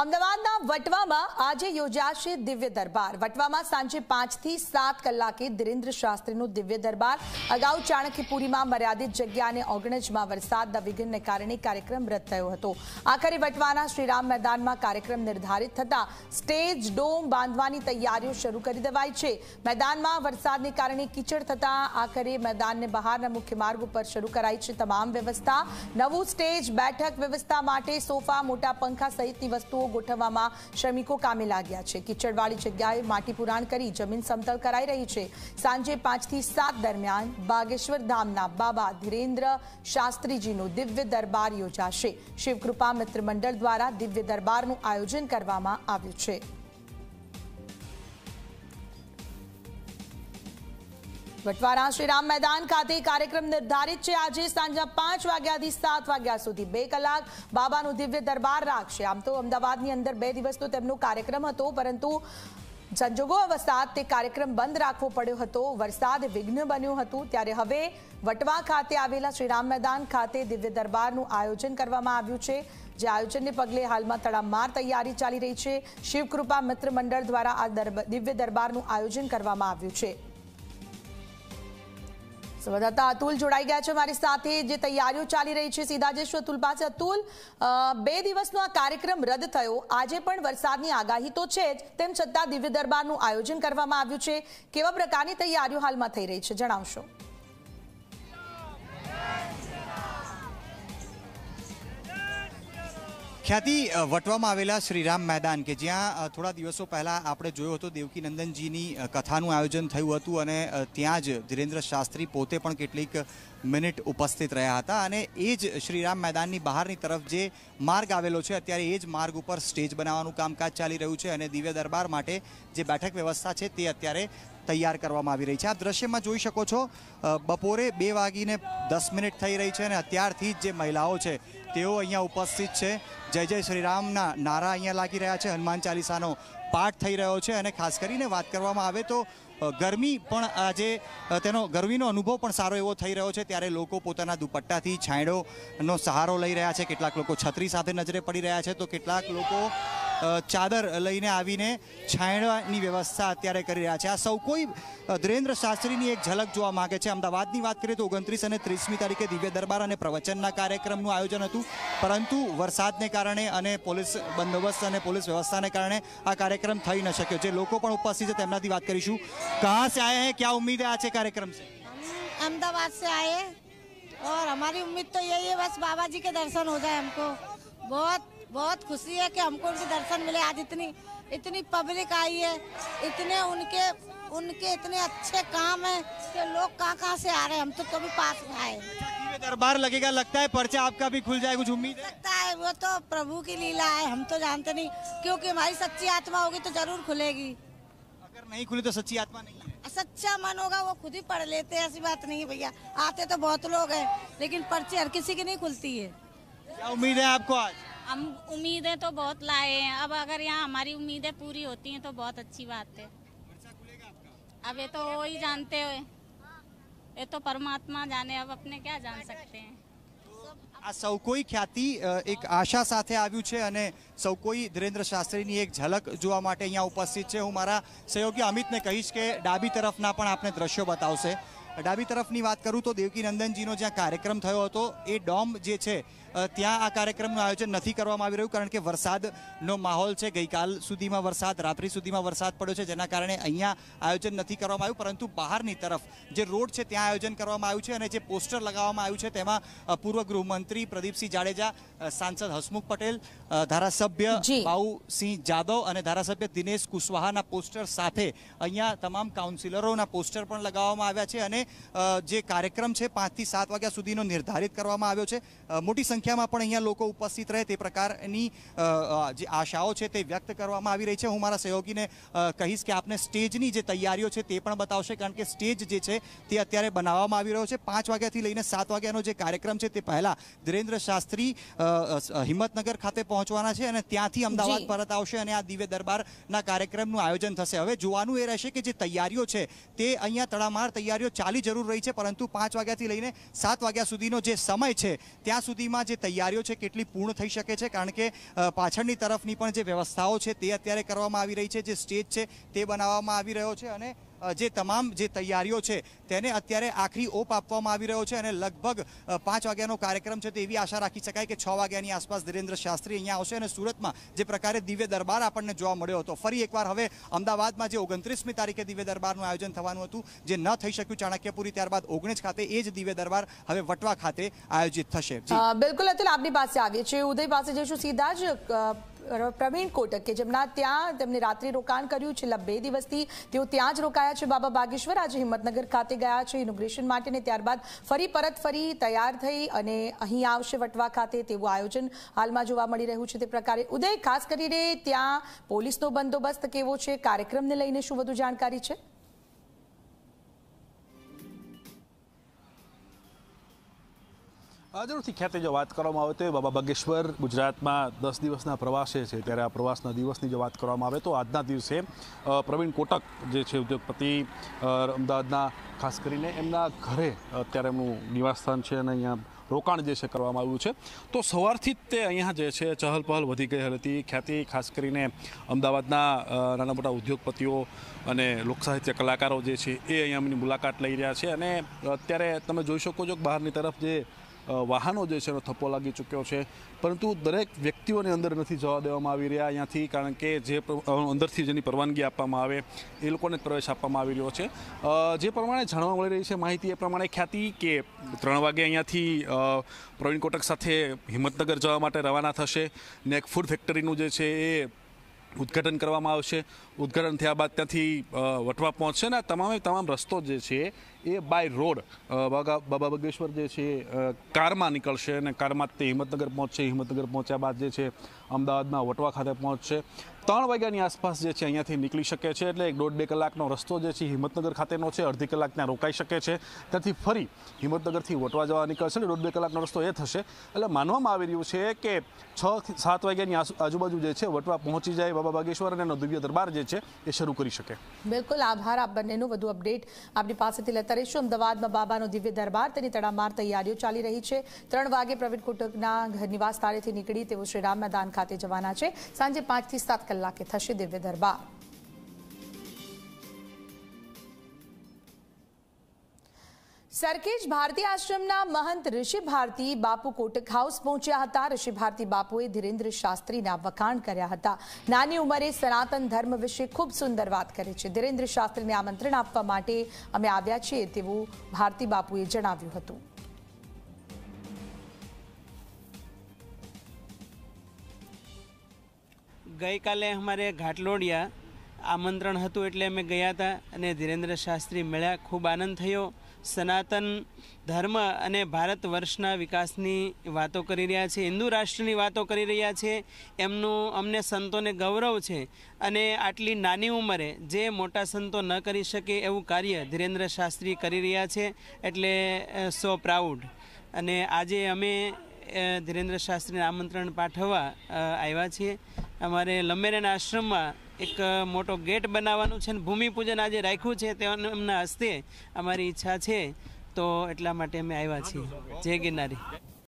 અમદાવાદના વટવામાં આજે યોજાશે દિવ્ય દરબાર વટવામાં સાંજે પાંચથી સાત કલાકે ધીરેન્દ્ર શાસ્ત્રીનું દિવ્ય દરબાર અગાઉ ચાણક્યપુરીમાં મર્યાદિત જગ્યા અને ઓગણજમાં વરસાદના વિઘ્નને કારણે કાર્યક્રમ રદ થયો હતો આખરે વટવાના શ્રીરામ મેદાનમાં કાર્યક્રમ નિર્ધારિત થતાં સ્ટેજ ડોમ બાંધવાની તૈયારીઓ શરૂ કરી દેવાઈ છે મેદાનમાં વરસાદને કારણે કીચડ થતાં આખરે મેદાનને બહારના મુખ્ય માર્ગ ઉપર શરૂ કરાઈ છે તમામ વ્યવસ્થા નવું સ્ટેજ બેઠક વ્યવસ્થા માટે સોફા મોટા પંખા સહિતની વસ્તુઓ મકાનો ગોઠવવામાં શ્રમિકો કામે લાગ્યા છે કિચડવાળી જગ્યાએ માટી પુરાણ કરી જમીન સમતલ કરાઈ રહી છે સાંજે પાંચ થી સાત દરમિયાન બાગેશ્વર ધામના બાબા ધીરેન્દ્ર શાસ્ત્રીજીનો દિવ્ય દરબાર યોજાશે શિવકૃપા મિત્ર મંડળ દ્વારા દિવ્ય દરબારનું આયોજન કરવામાં આવ્યું છે વટવારા શ્રીરામ મેદાન ખાતે કાર્યક્રમ નિર્ધારિત છે આજે સાંજના પાંચ વાગ્યાથી સાત વાગ્યા સુધી બે કલાક બાબાનું દિવ્ય દરબાર રાખશે આમ તો અમદાવાદની અંદર બે દિવસનો તેમનો કાર્યક્રમ હતો પરંતુ સંજોગો અવસાદ તે કાર્યક્રમ બંધ રાખવો પડ્યો હતો વરસાદ વિઘ્ન બન્યું હતું ત્યારે હવે વટવા ખાતે આવેલા શ્રીરામ મેદાન ખાતે દિવ્ય દરબારનું આયોજન કરવામાં આવ્યું છે જે આયોજનને પગલે હાલમાં તડામાર તૈયારી ચાલી રહી છે શિવકૃપા મિત્ર મંડળ દ્વારા આ દિવ્ય દરબારનું આયોજન કરવામાં આવ્યું છે સંવાદદાતા અતુલ જોડાઈ ગયા છે મારી સાથે જે તૈયારીઓ ચાલી રહી છે સીધા જઈશું અતુલ પાસે અતુલ બે દિવસનો આ કાર્યક્રમ રદ થયો આજે પણ વરસાદની આગાહી તો છે જ તેમ છતાં દિવ્ય દરબારનું આયોજન કરવામાં આવ્યું છે કેવા પ્રકારની તૈયારીઓ હાલમાં થઈ રહી છે જણાવશો ખ્યાતિ વટવામાં આવેલા શ્રીરામ મેદાન કે જ્યાં થોડા દિવસો પહેલાં આપણે જોયો હતો દેવકીનંદનજીની કથાનું આયોજન થયું હતું અને ત્યાં જ ધીરેન્દ્ર શાસ્ત્રી પોતે પણ કેટલીક મિનિટ ઉપસ્થિત રહ્યા હતા અને એ જ શ્રીરામ મેદાનની બહારની તરફ જે માર્ગ આવેલો છે અત્યારે એ જ માર્ગ ઉપર સ્ટેજ બનાવવાનું કામકાજ ચાલી રહ્યું છે અને દિવ્ય દરબાર માટે જે બેઠક વ્યવસ્થા છે તે અત્યારે તૈયાર કરવામાં આવી રહી છે આ દ્રશ્યમાં જોઈ શકો છો બપોરે બે વાગીને દસ મિનિટ થઈ રહી છે અને અત્યારથી જ જે મહિલાઓ છે તેઓ અહીંયા ઉપસ્થિત છે જય જય શ્રીરામના નારા અહીંયા લાગી રહ્યા છે હનુમાન ચાલીસાનો પાઠ થઈ રહ્યો છે અને ખાસ કરીને વાત કરવામાં આવે તો ગરમી પણ આજે તેનો ગરમીનો અનુભવ પણ સારો એવો થઈ રહ્યો છે ત્યારે લોકો પોતાના દુપટ્ટાથી છાંયડોનો સહારો લઈ રહ્યા છે કેટલાક લોકો છત્રી સાથે નજરે પડી રહ્યા છે તો કેટલાક લોકો ચાદર લઈને આવીને છાંયડાની વ્યવસ્થા અત્યારે કરી રહ્યા છે આ સૌ કોઈ ધીરેન્દ્ર શાસ્ત્રીની એક ઝલક જોવા માગે છે અમદાવાદની વાત કરીએ તો ઓગણત્રીસ અને ત્રીસમી તારીખે દિવ્ય દરબાર અને પ્રવચનના કાર્યક્રમનું આયોજન હતું પરંતુ વરસાદને કારણે અને પોલીસ બંદોબસ્ત અને પોલીસ વ્યવસ્થાને કારણે આ કાર્યક્રમ થઈ ન શક્યો જે લોકો પણ ઉપસ્થિત છે તેમનાથી વાત કરીશું કહા સે આયા હે ક્યાં ઉમ્મીદ આ છે કાર્યક્રમ છે અમદાવાદ સે आए और हमारी उम्मीद तो यही है बस बाबा जी के दर्शन हो जाए हमको बहुत बहुत खुशी है कि हमको उनके दर्शन मिले आज इतनी इतनी पब्लिक आई है इतने उनके उनके इतने अच्छे काम है कि लोग कहाँ कहाँ से आ रहे हैं हम तो कभी पास आए अच्छा, दरबार लगेगा लगता है पर्चा आपका भी खुल जाए कुछ उम्मीद लगता है वो तो प्रभु की लीला है हम तो जानते नहीं क्योंकि हमारी सच्ची आत्मा होगी तो जरूर खुलेगी अगर नहीं खुली तो सच्ची आत्मा नहीं है सच्चा मन होगा वो खुद ही पढ़ लेते हैं ऐसी बात नहीं है भैया आते तो बहुत लोग हैं लेकिन पर्ची हर किसी की नहीं खुलती है क्या उम्मीद है आपको आज हम उम्मीदें तो बहुत लाए हैं अब अगर यहाँ हमारी उम्मीदें पूरी होती हैं तो बहुत अच्छी बात है अब ये तो वो ही जानते हो ये तो परमात्मा जाने अब अपने क्या जान सकते हैं तो आ सौ कोई ख्याति एक आशा साथ આવ્યું છે અને સૌ કોઈ एक झलक એક ઝલક જોવા માટે અહીંયા ઉપસ્થિત છે હું મારા સહયોગી અમિતને કહીશ કે ડાબી તરફના પણ આપને ડાબી તરફની વાત કરું તો દેવકીનંદનજીનો જ્યાં કાર્યક્રમ થયો હતો એ ડોમ જે છે ત્યાં આ કાર્યક્રમનું આયોજન નથી કરવામાં આવી રહ્યું કારણ કે વરસાદનો માહોલ છે ગઈકાલ સુધીમાં વરસાદ રાત્રિ સુધીમાં વરસાદ પડ્યો છે જેના કારણે અહીંયા આયોજન નથી કરવામાં આવ્યું પરંતુ બહારની તરફ જે રોડ છે ત્યાં આયોજન કરવામાં આવ્યું છે અને જે પોસ્ટર લગાવવામાં આવ્યું છે તેમાં પૂર્વ ગૃહમંત્રી પ્રદીપસિંહ જાડેજા સાંસદ હસમુખ પટેલ ધારાસભ્ય બાઉસિંહ જાદવ અને ધારાસભ્ય દિનેશ કુશવાહાના પોસ્ટર સાથે અહીંયા તમામ કાઉન્સિલરોના પોસ્ટર પણ લગાવવામાં આવ્યા છે અને જે કાર્યક્રમ છે પાંચથી સાત વાગ્યા સુધીનો નિર્ધારિત કરવામાં આવ્યો છે મોટી સંખ્યામાં પણ અહીંયા લોકો ઉપસ્થિત રહે તે પ્રકારની જે આશાઓ છે તે વ્યક્ત કરવામાં આવી રહી છે હું મારા સહયોગીને કહીશ કે આપને સ્ટેજની જે તૈયારીઓ છે તે પણ બતાવશે કારણ કે સ્ટેજ જે છે તે અત્યારે બનાવવામાં આવી રહ્યો છે પાંચ વાગ્યાથી લઈને સાત વાગ્યાનો જે કાર્યક્રમ છે તે પહેલાં ધીરેન્દ્ર શાસ્ત્રી હિંમતનગર ખાતે પહોંચવાના છે અને ત્યાંથી અમદાવાદ પરત આવશે અને આ દિવ્ય દરબારના કાર્યક્રમનું આયોજન થશે હવે જોવાનું એ રહેશે કે જે તૈયારીઓ છે તે અહીંયા તડામાર તૈયારીઓ ચાલુ ચાલી જરૂર રહી છે પરંતુ પાંચ વાગ્યાથી લઈને સાત વાગ્યા સુધીનો જે સમય છે ત્યાં સુધીમાં જે તૈયારીઓ છે કેટલી પૂર્ણ થઈ શકે છે કારણ કે પાછળની તરફની પણ જે વ્યવસ્થાઓ છે તે અત્યારે કરવામાં આવી રહી છે જે સ્ટેજ છે તે બનાવવામાં આવી રહ્યો છે અને જે તમામ જે તૈયારીઓ છે તેને અત્યારે આખરી ઓપ આપવામાં આવી રહ્યો છે અને લગભગ પાંચ વાગ્યાનો કાર્યક્રમ છે તો એવી આશા રાખી શકાય કે છ વાગ્યાની આસપાસ ધીરેન્દ્ર શાસ્ત્રી અહીંયા આવશે અને સુરતમાં જે પ્રકારે દિવ્ય દરબાર આપણને જોવા મળ્યો હતો ફરી એકવાર હવે અમદાવાદમાં જે ઓગણત્રીસમી તારીખે દિવ્ય દરબારનું આયોજન થવાનું હતું જે ન થઈ શક્યું ચાણક્યપુરી ત્યારબાદ ઓગણીસ ખાતે એ જ દિવ્ય દરબાર હવે વટવા ખાતે આયોજિત થશે બિલકુલ અતુલ આપની પાસે આવીએ છીએ ઉદય પાસે જઈશું સીધા જ પ્રવીણ કોટક કે જેમના ત્યાં તેમને રાત્રિ રોકાણ કર્યું છેલ્લા બે દિવસથી તેઓ ત્યાં જ રોકાયા છે બાબા બાગેશ્વર આજે હિંમતનગર ખાતે ગયા છે ઇનોગ્રેશન માટે ને ત્યારબાદ ફરી પરત ફરી તૈયાર થઈ અને અહીં આવશે વટવા ખાતે તેવું આયોજન હાલમાં જોવા મળી રહ્યું છે તે પ્રકારે ઉદય ખાસ કરીને ત્યાં પોલીસનો બંદોબસ્ત કેવો છે કાર્યક્રમને લઈને શું વધુ જાણકારી છે જરૂરથી ખ્યાતિ જો વાત કરવામાં આવે તો બાબા બગેશ્વર ગુજરાતમાં દસ દિવસના પ્રવાસે છે ત્યારે આ પ્રવાસના દિવસની જો વાત કરવામાં આવે તો આજના દિવસે પ્રવીણ કોટક જે છે ઉદ્યોગપતિ અમદાવાદના ખાસ કરીને એમના ઘરે અત્યારે એમનું નિવાસસ્થાન છે અને અહીંયા રોકાણ જે છે કરવામાં આવ્યું છે તો સવારથી જ તે અહીંયા જે છે ચહલ પહલ વધી ગઈ હતી ખ્યાતિ ખાસ કરીને અમદાવાદના નાના મોટા ઉદ્યોગપતિઓ અને લોકસાહિત્ય કલાકારો જે છે એ અહીંયા એમની મુલાકાત લઈ રહ્યા છે અને અત્યારે તમે જોઈ શકો છો કે બહારની તરફ જે વાહનો જે છે એનો થપ્પો લાગી ચૂક્યો છે પરંતુ દરેક વ્યક્તિઓને અંદર નથી જવા દેવામાં આવી રહ્યા અહીંયાથી કારણ કે જે અંદરથી જેની પરવાનગી આપવામાં આવે એ લોકોને પ્રવેશ આપવામાં આવી રહ્યો છે જે પ્રમાણે જાણવા મળી રહી છે માહિતી એ પ્રમાણે ખ્યાતિ કે ત્રણ વાગે અહીંયાથી પ્રવીણ કોટક સાથે હિંમતનગર જવા માટે રવાના થશે ને એક ફૂડ ફેક્ટરીનું જે છે એ ઉદઘાટન કરવામાં આવશે ઉદઘાટન થયા બાદ ત્યાંથી વટવા પહોંચશે ને તમામે તમામ રસ્તો જે છે એ બાય રોડ બાબા બગેશ્વર જે છે કારમાં નીકળશે અને કારમાં તે હિંમતનગર પહોંચશે હિંમતનગર પહોંચ્યા બાદ જે છે અમદાવાદના વટવા ખાતે પહોંચશે ત્રણ વાગ્યાની આસપાસ જે છે અહીંયાથી નીકળી શકે છે એટલે એક દોઢ બે કલાકનો રસ્તો જે છે હિંમતનગર ખાતેનો છે અડધી કલાક ત્યાં રોકાઈ શકે છે ત્યાંથી ફરી હિંમતનગરથી વટવા જવા નીકળશે એટલે દોઢ બે કલાકનો રસ્તો એ થશે એટલે માનવામાં આવી રહ્યું છે કે છ સાત વાગ્યાની આજુબાજુ જે છે વટવા પહોંચી જાય બાબા બાગેશ્વર અને એનો દિવ્ય દરબાર જે છે એ શરૂ કરી શકે બિલકુલ આભાર આપ બંનેનું વધુ અપડેટ આપની પાસેથી લેતા રહીશું અમદાવાદમાં બાબાનો દિવ્ય દરબાર તેની તડામાર તૈયારીઓ ચાલી રહી છે ત્રણ વાગે પ્રવીણ કોટકના ઘર નિવાસ તાળેથી નીકળી તેઓ શ્રીરામના દાન ખાતે જવાના છે સાંજે પાંચથી સાત કલાકે થશે દિવ્ય દરબાર સરખેજ ભારતી આશ્રમના મહંત ઋષિ ભારતી બાપુ કોટક હાઉસ પહોંચ્યા હતા ઋષિ ભારતી બાપુએ ધીરેન્દ્ર શાસ્ત્રીના વખાણ કર્યા હતા નાની ઉંમરે સનાતન ધર્મ વિશે ખૂબ સુંદર વાત કરી છે ધીરેન્દ્ર શાસ્ત્રીને આમંત્રણ આપવા માટે અમે આવ્યા છીએ તેવું ભારતી બાપુએ જણાવ્યું હતું ગઈકાલે અમારે ઘાટલોડિયા આમંત્રણ હતું એટલે અમે ગયા હતા અને ધીરેન્દ્ર શાસ્ત્રી મળ્યા ખૂબ આનંદ થયો સનાતન ધર્મ અને ભારત વર્ષના વિકાસની વાતો કરી રહ્યા છે હિન્દુ રાષ્ટ્રની વાતો કરી રહ્યા છે એમનું અમને સંતોને ગૌરવ છે અને આટલી નાની ઉંમરે જે મોટા સંતો ન કરી શકે એવું કાર્ય ધીરેન્દ્ર શાસ્ત્રી કરી રહ્યા છે એટલે સો પ્રાઉડ અને આજે અમે ધીરેન્દ્ર શાસ્ત્રીને આમંત્રણ પાઠવવા આવ્યા છીએ અમારે લમેરેના આશ્રમમાં એક મોટો ગેટ બનાવવાનું છે અને ભૂમિપૂજન આજે રાખ્યું છે તે એમના હસ્તે અમારી ઈચ્છા છે તો એટલા માટે અમે આવ્યા છીએ જય ગિરનારી